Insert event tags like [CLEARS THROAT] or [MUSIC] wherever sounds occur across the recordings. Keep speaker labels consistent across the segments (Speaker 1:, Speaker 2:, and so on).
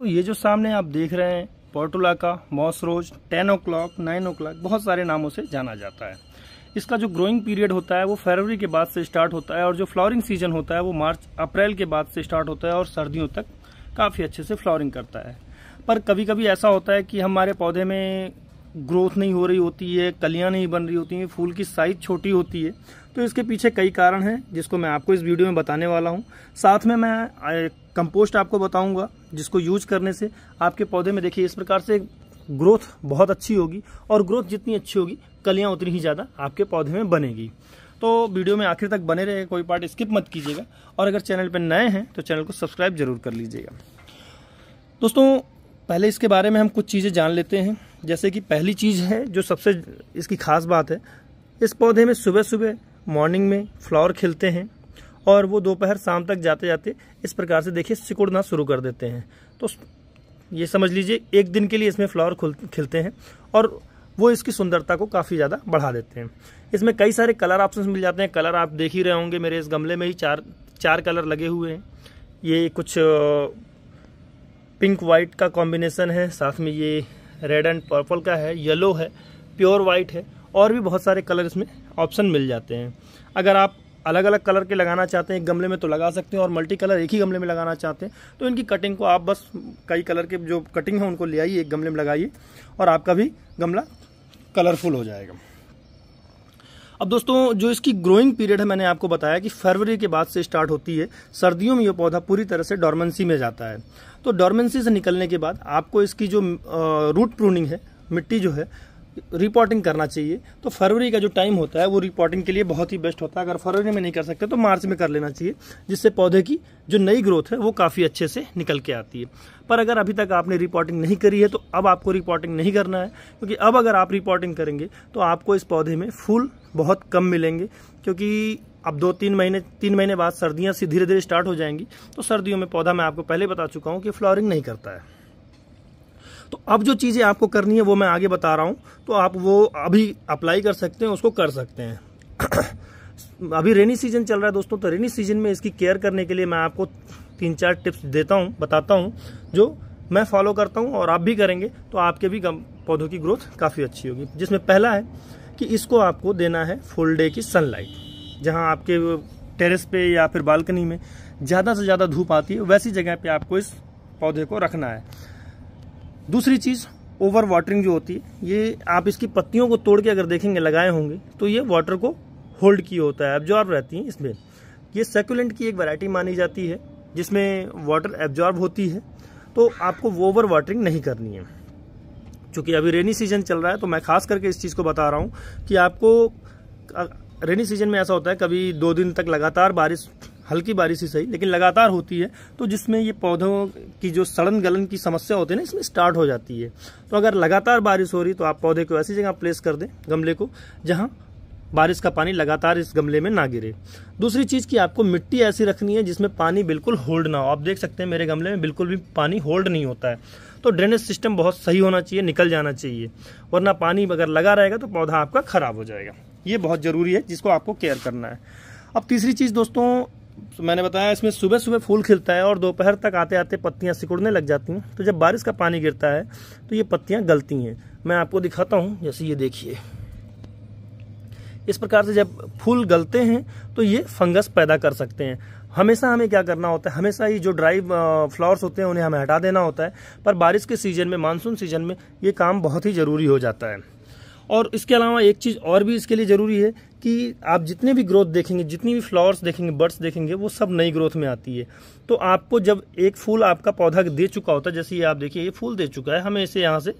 Speaker 1: तो ये जो सामने आप देख रहे हैं पोर्टुला का moss rose ten o'clock nine o'clock बहुत सारे नामों से जाना जाता है इसका जो ग्रोइंग पीरियड होता है वो फरवरी के बाद से स्टार्ट होता है और जो फ्लावरिंग सीजन होता है वो मार्च अप्रैल के बाद से स्टार्ट होता है और सर्दियों तक काफ़ी अच्छे से फ्लावरिंग करता है पर कभी कभी ऐसा होता है कि हमारे पौधे में ग्रोथ नहीं हो रही होती है कलियाँ नहीं बन रही होती हैं फूल की साइज छोटी होती है तो इसके पीछे कई कारण हैं जिसको मैं आपको इस वीडियो में बताने वाला हूँ साथ में मैं कंपोस्ट आपको बताऊँगा जिसको यूज करने से आपके पौधे में देखिए इस प्रकार से ग्रोथ बहुत अच्छी होगी और ग्रोथ जितनी अच्छी होगी कलियाँ उतनी ही ज़्यादा आपके पौधे में बनेगी तो वीडियो में आखिर तक बने रहे कोई पार्ट स्किप मत कीजिएगा और अगर चैनल पर नए हैं तो चैनल को सब्सक्राइब जरूर कर लीजिएगा दोस्तों पहले इसके बारे में हम कुछ चीज़ें जान लेते हैं जैसे कि पहली चीज़ है जो सबसे इसकी खास बात है इस पौधे में सुबह सुबह मॉर्निंग में फ्लावर खिलते हैं और वो दोपहर शाम तक जाते जाते इस प्रकार से देखिए सिकुड़ना शुरू कर देते हैं तो ये समझ लीजिए एक दिन के लिए इसमें फ्लावर खिलते हैं और वो इसकी सुंदरता को काफ़ी ज़्यादा बढ़ा देते हैं इसमें कई सारे कलर ऑप्शन मिल जाते हैं कलर आप देख ही रहे होंगे मेरे इस गमले में ही चार चार कलर लगे हुए हैं ये कुछ पिंक वाइट का कॉम्बिनेसन है साथ में ये रेड एंड पर्पल का है येलो है प्योर वाइट है और भी बहुत सारे कलर इसमें ऑप्शन मिल जाते हैं अगर आप अलग अलग कलर के लगाना चाहते हैं एक गमले में तो लगा सकते हैं और मल्टी कलर एक ही गमले में लगाना चाहते हैं तो इनकी कटिंग को आप बस कई कलर के जो कटिंग है उनको ले आइए एक गमले में लगाइए और आपका भी गमला कलरफुल हो जाएगा अब दोस्तों जो इसकी ग्रोइंग पीरियड है मैंने आपको बताया कि फरवरी के बाद से स्टार्ट होती है सर्दियों में यह पौधा पूरी तरह से डॉर्मेंसी में जाता है तो डॉर्मेंसी से निकलने के बाद आपको इसकी जो रूट प्रूनिंग है मिट्टी जो है रिपोर्टिंग करना चाहिए तो फरवरी का जो टाइम होता है वो रिपोर्टिंग के लिए बहुत ही बेस्ट होता है अगर फरवरी में नहीं कर सकते तो मार्च में कर लेना चाहिए जिससे पौधे की जो नई ग्रोथ है वो काफ़ी अच्छे से निकल के आती है पर अगर अभी तक आपने रिपोर्टिंग नहीं करी है तो अब आपको रिपोर्टिंग नहीं करना है क्योंकि अब अगर आप रिपोर्टिंग करेंगे तो आपको इस पौधे में फूल बहुत कम मिलेंगे क्योंकि अब दो तीन महीने तीन महीने बाद सर्दियाँ धीरे धीरे स्टार्ट हो जाएंगी तो सर्दियों में पौधा मैं आपको पहले बता चुका हूँ कि फ्लॉरिंग नहीं करता है तो अब जो चीज़ें आपको करनी है वो मैं आगे बता रहा हूँ तो आप वो अभी अप्लाई कर सकते हैं उसको कर सकते हैं [CLEARS THROAT] अभी रेनी सीजन चल रहा है दोस्तों तो रेनी सीजन में इसकी केयर करने के लिए मैं आपको तीन चार टिप्स देता हूँ बताता हूँ जो मैं फॉलो करता हूँ और आप भी करेंगे तो आपके भी पौधों की ग्रोथ काफ़ी अच्छी होगी जिसमें पहला है कि इसको आपको देना है फुल डे की सनलाइट जहाँ आपके टेरेस पे या फिर बालकनी में ज़्यादा से ज़्यादा धूप आती है वैसी जगह पे आपको इस पौधे को रखना है दूसरी चीज़ ओवर वाटरिंग जो होती है ये आप इसकी पत्तियों को तोड़ के अगर देखेंगे लगाए होंगे तो ये वाटर को होल्ड किए होता है एब्जॉर्ब रहती है इसमें ये सेकुलेंट की एक वैरायटी मानी जाती है जिसमें वाटर एब्जॉर्ब होती है तो आपको वो ओवर वाटरिंग नहीं करनी है चूंकि अभी रेनी सीजन चल रहा है तो मैं खास करके इस चीज़ को बता रहा हूँ कि आपको रेनी सीजन में ऐसा होता है कभी दो दिन तक लगातार बारिश हल्की बारिश ही सही लेकिन लगातार होती है तो जिसमें ये पौधों की जो सड़न गलन की समस्या होती है ना इसमें स्टार्ट हो जाती है तो अगर लगातार बारिश हो रही तो आप पौधे को ऐसी जगह प्लेस कर दें गमले को जहाँ बारिश का पानी लगातार इस गमले में ना गिरे दूसरी चीज़ कि आपको मिट्टी ऐसी रखनी है जिसमें पानी बिल्कुल होल्ड ना हो आप देख सकते हैं मेरे गमले में बिल्कुल भी पानी होल्ड नहीं होता है तो ड्रेनेज सिस्टम बहुत सही होना चाहिए निकल जाना चाहिए वरना पानी अगर लगा रहेगा तो पौधा आपका ख़राब हो जाएगा ये बहुत ज़रूरी है जिसको आपको केयर करना है अब तीसरी चीज़ दोस्तों तो मैंने बताया इसमें सुबह सुबह फूल खिलता है और दोपहर तक आते आते पत्तियां सिकुड़ने लग जाती हैं तो जब बारिश का पानी गिरता है तो ये पत्तियाँ गलती हैं मैं आपको दिखाता हूं जैसे ये देखिए इस प्रकार से जब फूल गलते हैं तो ये फंगस पैदा कर सकते हैं हमेशा हमें क्या करना होता है हमेशा ये जो ड्राई फ्लावर्स होते हैं उन्हें हमें हटा देना होता है पर बारिश के सीज़न में मानसून सीज़न में ये काम बहुत ही ज़रूरी हो जाता है और इसके अलावा एक चीज़ और भी इसके लिए ज़रूरी है कि आप जितने भी ग्रोथ देखेंगे जितनी भी फ्लावर्स देखेंगे बर्ड्स देखेंगे वो सब नई ग्रोथ में आती है तो आपको जब एक फूल आपका पौधा दे चुका होता है जैसे ये आप देखिए ये फूल दे चुका है हमें इसे यहाँ से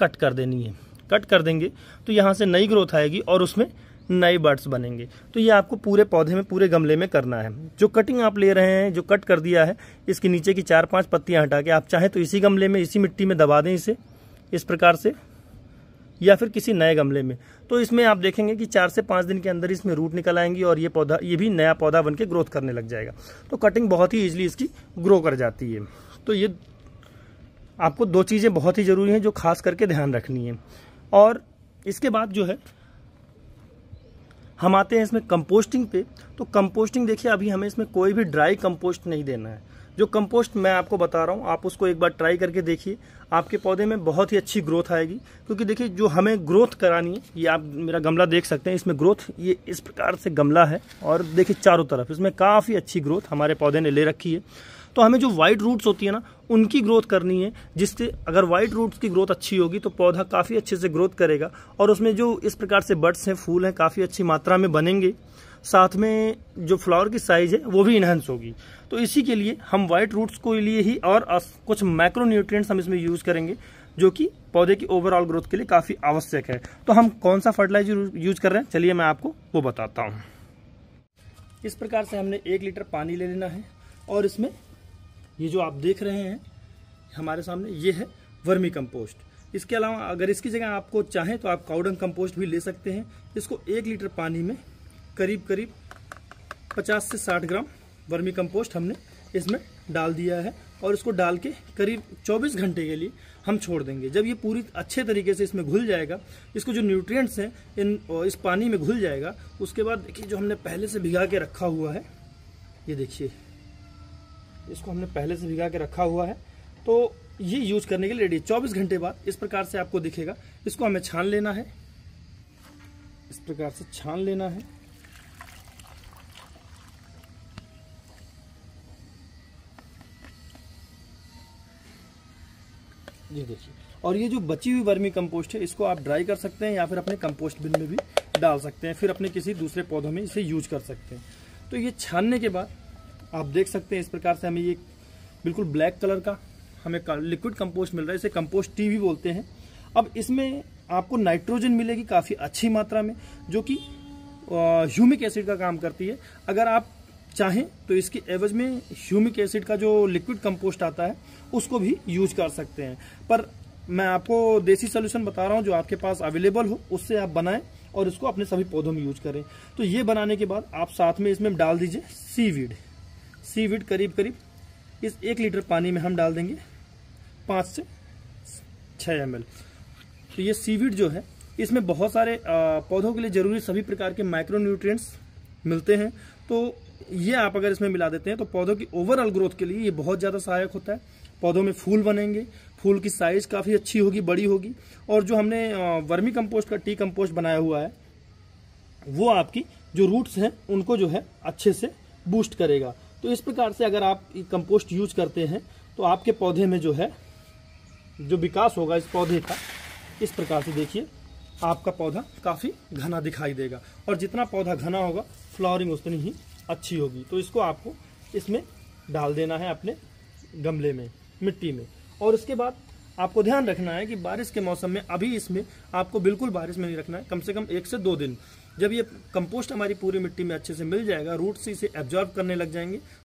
Speaker 1: कट कर देनी है कट कर देंगे तो यहाँ से नई ग्रोथ आएगी और उसमें नए बर्ड्स बनेंगे तो ये आपको पूरे पौधे में पूरे गमले में करना है जो कटिंग आप ले रहे हैं जो कट कर दिया है इसके नीचे की चार पांच पत्तियां हटा के आप चाहें तो इसी गमले में इसी मिट्टी में दबा दें इसे इस प्रकार से या फिर किसी नए गमले में तो इसमें आप देखेंगे कि चार से पाँच दिन के अंदर इसमें रूट निकल आएंगी और ये पौधा ये भी नया पौधा बन के ग्रोथ करने लग जाएगा तो कटिंग बहुत ही ईजिली इसकी ग्रो कर जाती है तो ये आपको दो चीज़ें बहुत ही ज़रूरी हैं जो खास करके ध्यान रखनी है और इसके बाद जो है हम आते हैं इसमें कंपोस्टिंग पे तो कंपोस्टिंग देखिए अभी हमें इसमें कोई भी ड्राई कंपोस्ट नहीं देना है जो कंपोस्ट मैं आपको बता रहा हूँ आप उसको एक बार ट्राई करके देखिए आपके पौधे में बहुत ही अच्छी ग्रोथ आएगी क्योंकि देखिए जो हमें ग्रोथ करानी है ये आप मेरा गमला देख सकते हैं इसमें ग्रोथ ये इस प्रकार से गमला है और देखिए चारों तरफ इसमें काफ़ी अच्छी ग्रोथ हमारे पौधे ने ले रखी है तो हमें जो वाइट रूट्स होती है ना उनकी ग्रोथ करनी है जिससे अगर वाइट रूट्स की ग्रोथ अच्छी होगी तो पौधा काफ़ी अच्छे से ग्रोथ करेगा और उसमें जो इस प्रकार से बर्ड्स हैं फूल हैं काफ़ी अच्छी मात्रा में बनेंगे साथ में जो फ्लावर की साइज है वो भी इन्हेंस होगी तो इसी के लिए हम वाइट रूट्स के लिए ही और कुछ माइक्रो न्यूट्रिएंट्स हम इसमें यूज़ करेंगे जो कि पौधे की ओवरऑल ग्रोथ के लिए काफ़ी आवश्यक है तो हम कौन सा फर्टिलाइजर यूज कर रहे हैं चलिए मैं आपको वो बताता हूँ इस प्रकार से हमने एक लीटर पानी ले लेना है और इसमें ये जो आप देख रहे हैं हमारे सामने ये है वर्मी कंपोस्ट इसके अलावा अगर इसकी जगह आपको चाहें तो आप काउडंग कंपोस्ट भी ले सकते हैं इसको एक लीटर पानी में करीब करीब 50 से 60 ग्राम वर्मी कंपोस्ट हमने इसमें डाल दिया है और इसको डाल के करीब 24 घंटे के लिए हम छोड़ देंगे जब ये पूरी अच्छे तरीके से इसमें घुल जाएगा इसको जो न्यूट्रिएंट्स हैं इन इस पानी में घुल जाएगा उसके बाद देखिए जो हमने पहले से भिगा के रखा हुआ है ये देखिए इसको हमने पहले से भिगा के रखा हुआ है तो ये यूज करने के लिए रेडी चौबीस घंटे बाद इस प्रकार से आपको दिखेगा इसको हमें छान लेना है इस प्रकार से छान लेना है ये देखिए और ये जो बची हुई वर्मी कंपोस्ट है इसको आप ड्राई कर सकते हैं या फिर अपने कंपोस्ट बिन में भी डाल सकते हैं फिर अपने किसी दूसरे पौधों में इसे यूज कर सकते हैं तो ये छानने के बाद आप देख सकते हैं इस प्रकार से हमें ये बिल्कुल ब्लैक कलर का हमें लिक्विड कंपोस्ट मिल रहा है इसे कंपोस्ट टी भी बोलते हैं अब इसमें आपको नाइट्रोजन मिलेगी काफ़ी अच्छी मात्रा में जो कि ह्यूमिक एसिड का काम करती है अगर आप चाहें तो इसके एवज में ह्यूमिक एसिड का जो लिक्विड कंपोस्ट आता है उसको भी यूज कर सकते हैं पर मैं आपको देसी सोल्यूशन बता रहा हूँ जो आपके पास अवेलेबल हो उससे आप बनाएं और इसको अपने सभी पौधों में यूज करें तो ये बनाने के बाद आप साथ में इसमें डाल दीजिए सी वीड करीब करीब इस एक लीटर पानी में हम डाल देंगे पाँच से छः एम तो ये वीड जो है इसमें बहुत सारे पौधों के लिए ज़रूरी सभी प्रकार के माइक्रो मिलते हैं तो ये आप अगर इसमें मिला देते हैं तो पौधों की ओवरऑल ग्रोथ के लिए ये बहुत ज़्यादा सहायक होता है पौधों में फूल बनेंगे फूल की साइज काफ़ी अच्छी होगी बड़ी होगी और जो हमने वर्मी कंपोस्ट का टी कंपोस्ट बनाया हुआ है वो आपकी जो रूट्स हैं उनको जो है अच्छे से बूस्ट करेगा तो इस प्रकार से अगर आप कंपोस्ट यूज करते हैं तो आपके पौधे में जो है जो विकास होगा इस पौधे का इस प्रकार से देखिए आपका पौधा काफ़ी घना दिखाई देगा और जितना पौधा घना होगा फ्लावरिंग उतनी ही अच्छी होगी तो इसको आपको इसमें डाल देना है अपने गमले में मिट्टी में और उसके बाद आपको ध्यान रखना है कि बारिश के मौसम में अभी इसमें आपको बिल्कुल बारिश में नहीं रखना है कम से कम एक से दो दिन जब ये कंपोस्ट हमारी पूरी मिट्टी में अच्छे से मिल जाएगा रूट से इसे एब्जॉर्ब करने लग जाएंगे